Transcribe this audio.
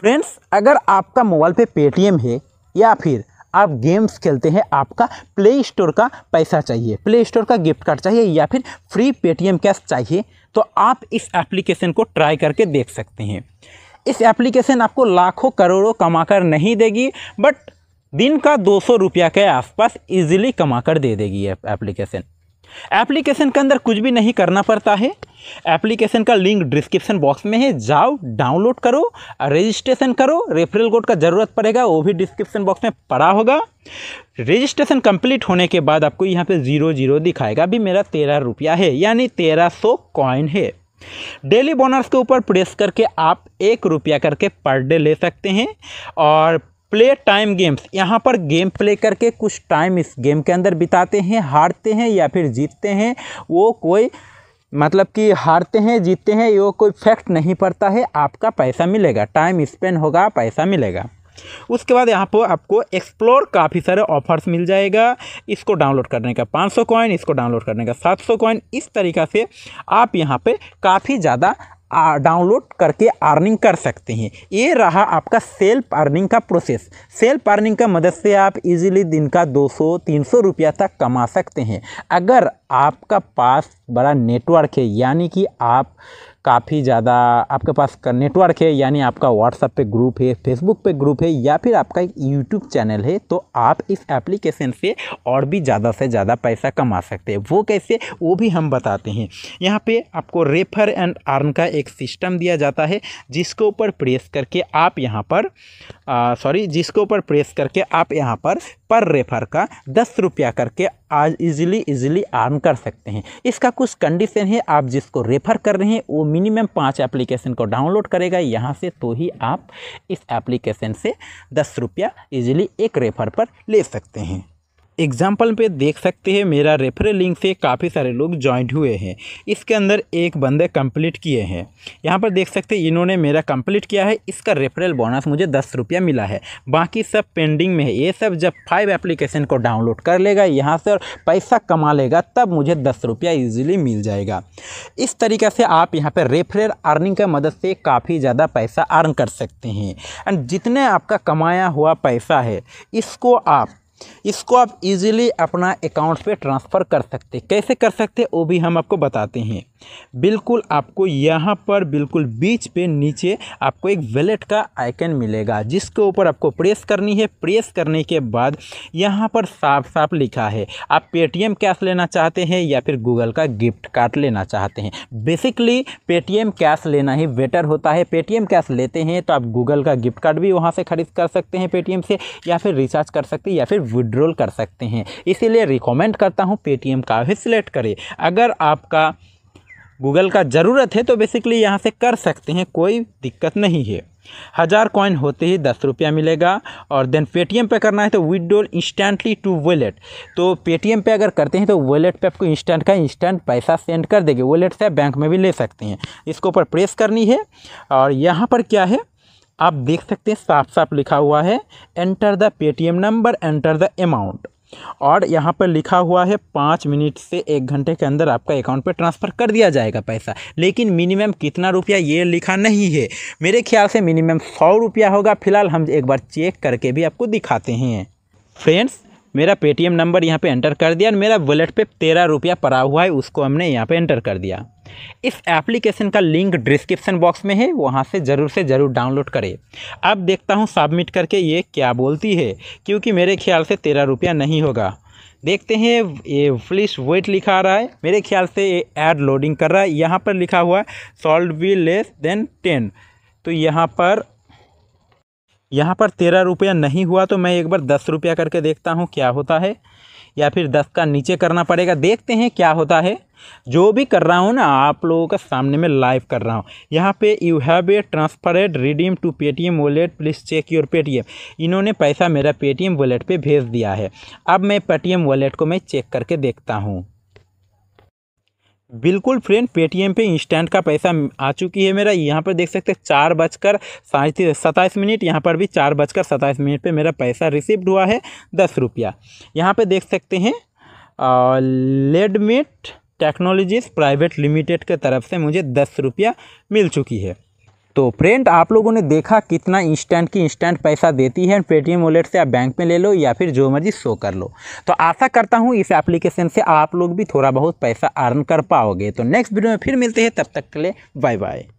friends अगर आपका mobile पे पेटीएम है या फिर आप गेम्स खेलते हैं आपका प्ले स्टोर का पैसा चाहिए प्ले स्टोर का गिफ्ट कार्ड चाहिए या फिर फ्री पेटीएम कैश चाहिए तो आप इस एप्लीकेशन को ट्राई करके देख सकते हैं इस एप्लीकेशन आपको लाखों करोड़ों कमाकर नहीं देगी बट दिन का दो सौ रुपया के आसपास इजीली कमा कर दे देगी ये एप्लीकेशन एप्लीकेशन के अंदर कुछ भी नहीं करना पड़ता है एप्लीकेशन का लिंक डिस्क्रिप्शन बॉक्स में है जाओ डाउनलोड करो रजिस्ट्रेशन करो रेफरल कोड का ज़रूरत पड़ेगा वो भी डिस्क्रिप्शन बॉक्स में पड़ा होगा रजिस्ट्रेशन कंप्लीट होने के बाद आपको यहाँ पे जीरो जीरो दिखाएगा अभी मेरा तेरह रुपया है यानी तेरह सौ कॉइन है डेली बोनस के ऊपर प्रेस करके आप एक रुपया करके पर डे ले सकते हैं और प्ले टाइम गेम्स यहाँ पर गेम प्ले करके कुछ टाइम इस गेम के अंदर बिताते हैं हारते हैं या फिर जीतते हैं वो कोई मतलब कि हारते हैं जीतते हैं वो कोई फैक्ट नहीं पड़ता है आपका पैसा मिलेगा टाइम स्पेंड होगा पैसा मिलेगा उसके बाद यहाँ पर आपको एक्सप्लोर काफ़ी सारे ऑफर्स मिल जाएगा इसको डाउनलोड करने का 500 सौ कॉइन इसको डाउनलोड करने का 700 सौ कॉइन इस तरीक़ा से आप यहाँ पे काफ़ी ज़्यादा डाउनलोड करके अर्निंग कर सकते हैं ये रहा आपका सेल्फ अर्निंग का प्रोसेस सेल्फ अर्निंग का मदद से आप इजीली दिन का 200-300 रुपया तक कमा सकते हैं अगर आपका पास बड़ा नेटवर्क है यानी कि आप काफ़ी ज़्यादा आपके पास नेटवर्क है यानी आपका व्हाट्सअप पे ग्रुप है फेसबुक पे ग्रुप है या फिर आपका एक यूट्यूब चैनल है तो आप इस एप्लीकेशन से और भी ज़्यादा से ज़्यादा पैसा कमा सकते हैं वो कैसे वो भी हम बताते हैं यहाँ पे आपको रेफर एंड आर्न का एक सिस्टम दिया जाता है जिसके ऊपर प्रेस करके आप यहाँ पर सॉरी जिसके ऊपर प्रेस करके आप यहाँ पर पर रेफ़र का दस रुपया करके आज इजीली इजीली आर्न कर सकते हैं इसका कुछ कंडीशन है आप जिसको रेफ़र कर रहे हैं वो मिनिमम पाँच एप्लीकेशन को डाउनलोड करेगा यहाँ से तो ही आप इस एप्लीकेशन से दस रुपया ईजिली एक रेफ़र पर ले सकते हैं एग्जाम्पल पे देख सकते हैं मेरा रेफरल लिंक से काफ़ी सारे लोग ज्वाइंट हुए हैं इसके अंदर एक बंदे कंप्लीट किए हैं यहाँ पर देख सकते हैं इन्होंने मेरा कंप्लीट किया है इसका रेफरल बोनस मुझे दस रुपया मिला है बाकी सब पेंडिंग में है ये सब जब फाइव एप्लीकेशन को डाउनलोड कर लेगा यहाँ से और पैसा कमा लेगा तब मुझे दस रुपया ईजिली मिल जाएगा इस तरीके से आप यहाँ पर रेफरल अर्निंग की मदद से काफ़ी ज़्यादा पैसा अर्न कर सकते हैं एंड जितने आपका कमाया हुआ पैसा है इसको आप इसको आप इजीली अपना अकाउंट पे ट्रांसफ़र कर सकते कैसे कर सकते वो भी हम आपको बताते हैं बिल्कुल आपको यहाँ पर बिल्कुल बीच पे नीचे आपको एक वेलेट का आइकन मिलेगा जिसके ऊपर आपको प्रेस करनी है प्रेस करने के बाद यहाँ पर साफ साफ लिखा है आप पेटीएम कैश लेना चाहते हैं या फिर गूगल का गिफ्ट कार्ड लेना चाहते हैं बेसिकली पेटीएम कैश लेना ही बेटर होता है पेटीएम कैश लेते हैं तो आप गूगल का गिफ्ट कार्ड भी वहाँ से खरीद कर सकते हैं पेटीएम से या फिर रिचार्ज कर सकते हैं या फिर विड्रॉल कर सकते हैं इसीलिए रिकॉमेंड करता हूँ पेटीएम का भी सिलेक्ट करें अगर आपका गूगल का ज़रूरत है तो बेसिकली यहाँ से कर सकते हैं कोई दिक्कत नहीं है हज़ार कॉइन होते ही दस रुपया मिलेगा और देन पेटीएम पे करना है तो विदड्रॉल इंस्टेंटली टू वॉलेट तो पेटीएम पे अगर करते हैं तो वॉलेट पे आपको इंस्टेंट का इंस्टेंट पैसा सेंड कर देगी वॉलेट से आप बैंक में भी ले सकते हैं इसके ऊपर प्रेस करनी है और यहाँ पर क्या है आप देख सकते हैं साफ साफ लिखा हुआ है enter the Paytm number enter the amount और यहाँ पर लिखा हुआ है पाँच मिनट से एक घंटे के अंदर आपका अकाउंट पर ट्रांसफ़र कर दिया जाएगा पैसा लेकिन मिनिमम कितना रुपया ये लिखा नहीं है मेरे ख्याल से मिनिमम सौ रुपया होगा फिलहाल हम एक बार चेक करके भी आपको दिखाते हैं फ्रेंड्स मेरा पेटीएम नंबर यहाँ पे एंटर कर दिया और मेरा वॉलेट पे तेरह रुपया पड़ा हुआ है उसको हमने यहाँ पे एंटर कर दिया इस एप्लीकेशन का लिंक डिस्क्रिप्शन बॉक्स में है वहाँ से ज़रूर से ज़रूर डाउनलोड करें अब देखता हूँ सबमिट करके ये क्या बोलती है क्योंकि मेरे ख्याल से तेरह रुपया नहीं होगा देखते हैं ये फ्लिश वेट लिखा आ रहा है मेरे ख्याल से ये एड लोडिंग कर रहा है यहाँ पर लिखा हुआ है salt be less than ten तो यहाँ पर यहाँ पर तेरह रुपया नहीं हुआ तो मैं एक बार दस रुपया करके देखता हूँ क्या होता है या फिर दस का नीचे करना पड़ेगा देखते हैं क्या होता है जो भी कर रहा हूँ ना आप लोगों का सामने में लाइव कर रहा हूँ यहाँ पे you have a transferred redeem to Paytm wallet please check your Paytm इन्होंने पैसा मेरा पेटीएम वॉलेट पे भेज दिया है अब मैं पेटीएम वॉलेट को मैं चेक करके देखता हूँ बिल्कुल फ्रेंड पेटीएम पे इंस्टेंट का पैसा आ चुकी है मेरा यहाँ पर देख सकते हैं चार बजकर साइस सताईस मिनट यहाँ पर भी चार बजकर सताईस मिनट पे मेरा पैसा रिसीव्ड हुआ है दस रुपया यहाँ पर देख सकते हैं लेडमेट टेक्नोलॉजीज़ प्राइवेट लिमिटेड के तरफ से मुझे दस रुपया मिल चुकी है तो फ्रेंड आप लोगों ने देखा कितना इंस्टेंट की इंस्टेंट पैसा देती है पेटीएम वॉलेट से आप बैंक में ले लो या फिर जो मर्जी शो कर लो तो आशा करता हूँ इस एप्लीकेशन से आप लोग भी थोड़ा बहुत पैसा अर्न कर पाओगे तो नेक्स्ट वीडियो में फिर मिलते हैं तब तक के लिए बाय बाय